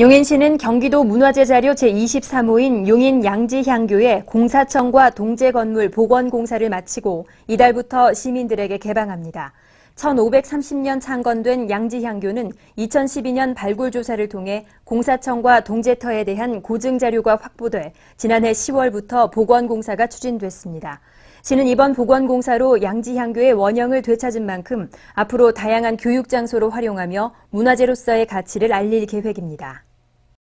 용인시는 경기도 문화재 자료 제23호인 용인 양지향교의 공사청과 동제건물 복원공사를 마치고 이달부터 시민들에게 개방합니다. 1530년 창건된 양지향교는 2012년 발굴 조사를 통해 공사청과 동제터에 대한 고증 자료가 확보돼 지난해 10월부터 복원공사가 추진됐습니다. 시는 이번 복원공사로 양지향교의 원형을 되찾은 만큼 앞으로 다양한 교육 장소로 활용하며 문화재로서의 가치를 알릴 계획입니다.